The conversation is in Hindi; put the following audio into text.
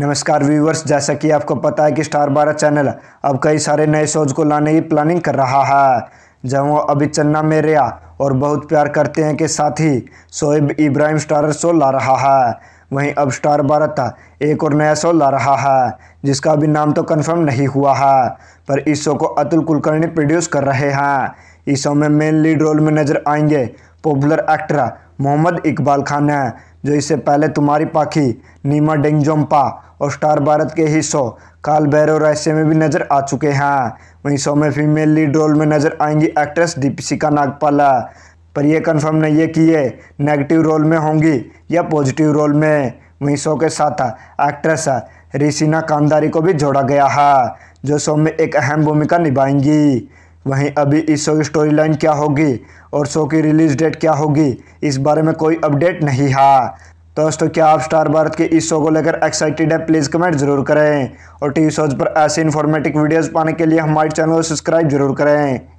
नमस्कार व्यूवर्स जैसा कि आपको पता है कि स्टार बारह चैनल अब कई सारे नए शोज को लाने की प्लानिंग कर रहा है जब वो अभी चन्ना में रिया और बहुत प्यार करते हैं के साथ ही शोएब इब्राहिम स्टारर शो ला रहा है वहीं अब स्टार भारत एक और नया शो ला रहा है जिसका अभी नाम तो कंफर्म नहीं हुआ है पर इस शो को अतुल कुलकर्णी प्रोड्यूस कर रहे हैं इस शो में मेन लीड रोल में नजर आएंगे पॉपुलर एक्टर मोहम्मद इकबाल खान हैं जो इससे पहले तुम्हारी पाखी नीमा डेंगजोम्पा और स्टार भारत के ही शो काल भैरव रहस्य में भी नजर आ चुके हैं वहीं शो में फीमेल लीड रोल में नजर आएंगी एक्ट्रेस दीपिका नागपाल पर यह कंफर्म नहीं है कि ये नेगेटिव रोल में होंगी या पॉजिटिव रोल में वहीं शो के साथ एक्ट्रेस रिसीना कांदारी को भी जोड़ा गया है जो शो में एक अहम भूमिका निभाएंगी वहीं अभी इस शो की स्टोरी लाइन क्या होगी और शो की रिलीज़ डेट क्या होगी इस बारे में कोई अपडेट नहीं है तो दोस्तों क्या आप स्टार भारत के इस शो को लेकर एक्साइटेड है प्लीज़ कमेंट जरूर करें और टीवी शोज पर ऐसे इन्फॉर्मेटिव वीडियोज़ पाने के लिए हमारे चैनल को सब्सक्राइब जरूर करें